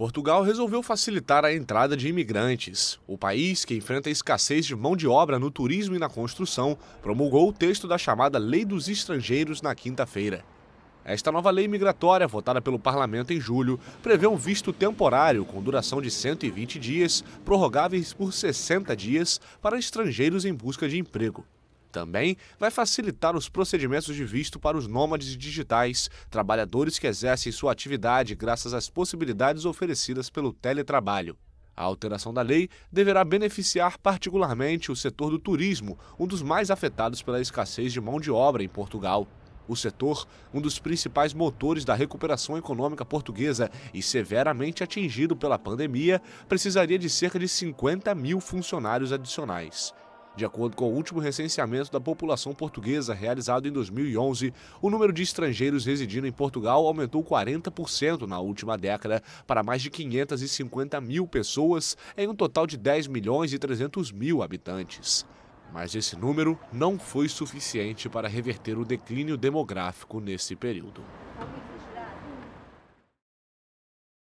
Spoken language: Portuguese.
Portugal resolveu facilitar a entrada de imigrantes. O país, que enfrenta a escassez de mão de obra no turismo e na construção, promulgou o texto da chamada Lei dos Estrangeiros na quinta-feira. Esta nova lei migratória, votada pelo parlamento em julho, prevê um visto temporário com duração de 120 dias, prorrogáveis por 60 dias, para estrangeiros em busca de emprego. Também vai facilitar os procedimentos de visto para os nômades digitais, trabalhadores que exercem sua atividade graças às possibilidades oferecidas pelo teletrabalho. A alteração da lei deverá beneficiar particularmente o setor do turismo, um dos mais afetados pela escassez de mão de obra em Portugal. O setor, um dos principais motores da recuperação econômica portuguesa e severamente atingido pela pandemia, precisaria de cerca de 50 mil funcionários adicionais. De acordo com o último recenseamento da população portuguesa realizado em 2011, o número de estrangeiros residindo em Portugal aumentou 40% na última década para mais de 550 mil pessoas em um total de 10 milhões e 300 mil habitantes. Mas esse número não foi suficiente para reverter o declínio demográfico nesse período.